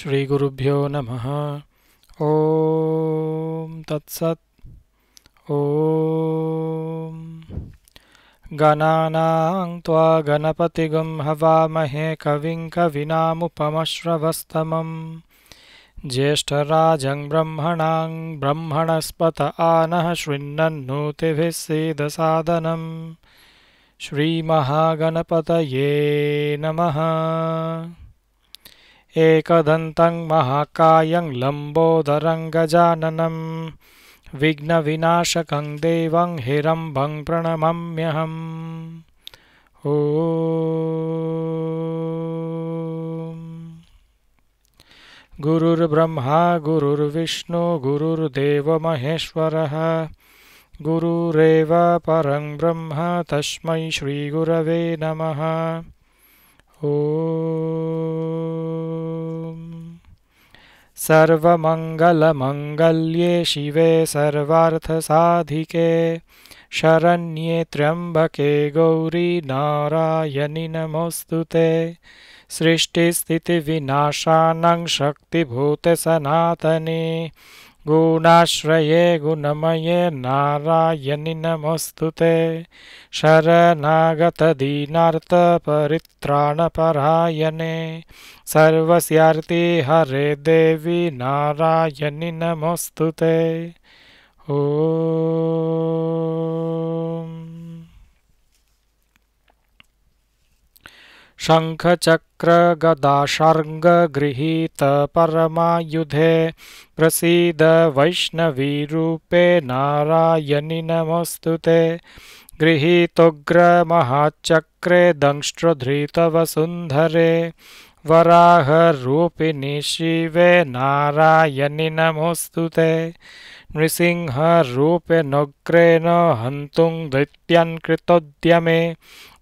श्रीगुरुभ्यो नमः ॐ तत्सत् ॐ गणानां त्वा गणपतिगुं हवामहे कविं कविनामुपमश्रवस्तमम् ज्येष्ठराजं ब्रह्मणां ब्रह्मणस्पत आनः शृण्णन्नोतिभिः सीदसादनं श्रीमहागणपतये नमः एकदन्तं महाकायं लम्बोदरं गजाननं विघ्नविनाशकं देवं हिरम्भं प्रणमम्यहम् ओ गुरुर्ब्रह्मा गुरुर्विष्णु गुरुर्देव महेश्वरः गुरुरेव परं ब्रह्म तस्मै श्रीगुरवे नमः ओ सर्वमङ्गलमङ्गल्ये शिवे सर्वार्थसाधिके शरण्ये त्र्यम्बके गौरी नारायणी नमोऽस्तु ते शक्तिभूत सनातनी गुणाश्रिए गुणमये नारायणि नमोऽस्तु ते शरणागतदीनार्तपरित्राणपरायणे सर्वस्यार्ति हरे देवी नारायणि नमोऽस्तु ते ओ शङ्खचक्रगदाशर्गृहीतपरमायुधे प्रसीदवैष्णवीरूपे नमस्तु ते गृहीतोग्रमहाचक्रे शिवे नारायणि निशिवे नारायणी नमोस्तुते नृसिंहरूपेणग्रेण हन्तुं दृत्यन्कृतोद्यमे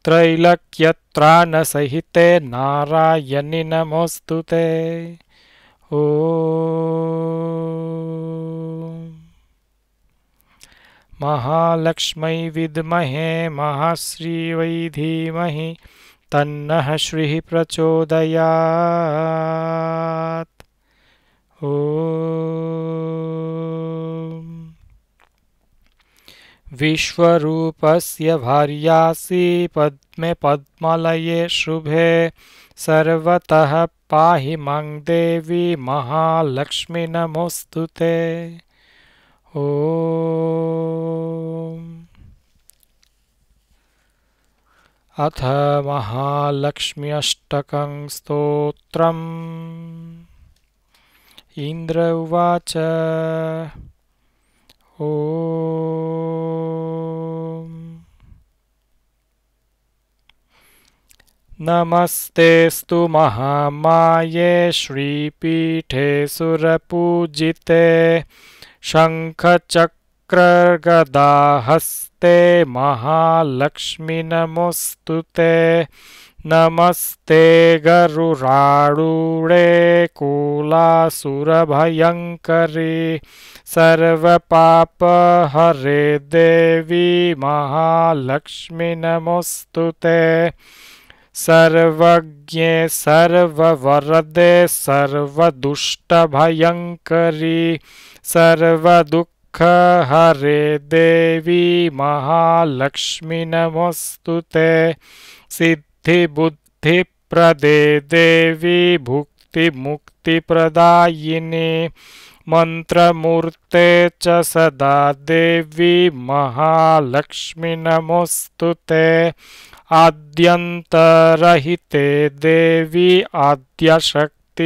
त्रैलक्यत् त्राणसहिते सहिते नारायणी ते ओ महालक्ष्मी विद्महे वै धीमहि तन्नः श्री प्रचोदयात् ओ विश्वरूपस्य भार्यासि पद्मे पद्मलये शुभे सर्वतः पाहि मं देवी महालक्ष्मी नमोऽस्तु ते अथ महालक्ष्म्यष्टकं स्तोत्रम् इन्द्र उवाच ओ नमस्तेस्तु महामाये श्रीपीठे सुरपूजिते शङ्खचक्रगदाहस्ते ते नमस्ते गरुराडूडे कोलासुरभयङ्करी सर्वपापहरे देवी ते सर्वज्ञे सर्ववरदे सर्वदुष्ट भयंकरी सर्वदुख हरे देवी महालक्ष्मी नमोस्तुते सिद्धि बुद्धि प्रदे देवी भुक्ति मुक्ति भुक्तिमुक्तिप्रदायिनी मन्त्रमूर्ते च सदा देवी महालक्ष्मी नमोस्तुते आद्यन्तरहिते देवी आद्यशक्तिमहेश्वरी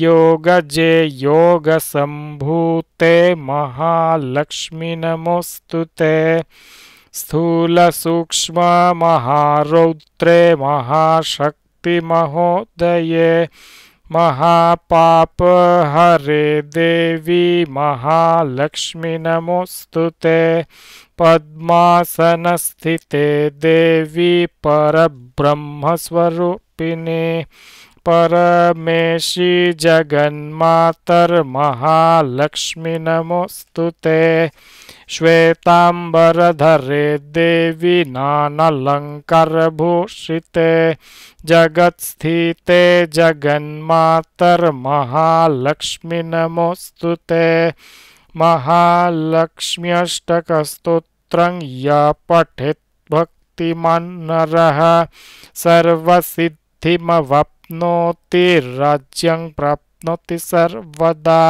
योगजे योगसम्भूते महालक्ष्मि नमोऽस्तु ते स्थूलसूक्ष्ममहारौद्रे महाशक्ति महा महापापहरे देवि ते पद्मासनस्थिते देवी परब्रह्मस्वरूपिणे परमेशि जगन्मातर्महालक्ष्मि नमोऽस्तु ते देवी नानलंकर भूषिते जगत्स्थिते जगन्मातर महालक्ष्मी नमोस्तुते महालक्ष्म्यष्टकस्तोत्रं या पठेत् भक्तिमान् नरः प्राप्नोति राज्यं प्राप्नोति सर्वदा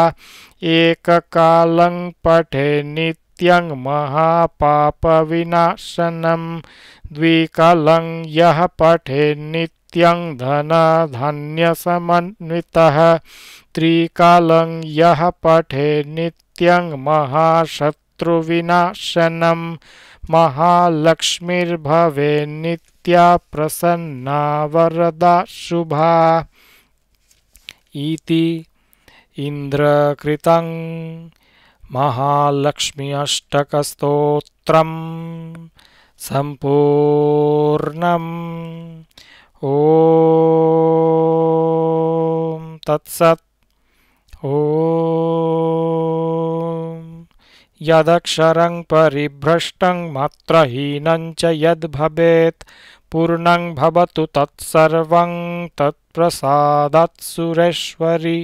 एककालं पठे नित्यं महापापविनाशनं द्विकालं यः पठे नित्यं नित्यं धनधान्यसमन्वितः त्रिकालं यः पठे नित्यं महाशत्रुविनाशनं महालक्ष्मीर्भवे नित्या प्रसन्ना वरदा शुभा इति इंद्रकृतं महालक्ष्मी अष्टकस्तोत्रं सम्पूर्णम् ॐ तत्सत् ॐ यदक्षरं परिभ्रष्टं मात्रहीनं च यद्भवेत् पूर्णं भवतु तत्सर्वं तत्प्रसादत्सुरेश्वरि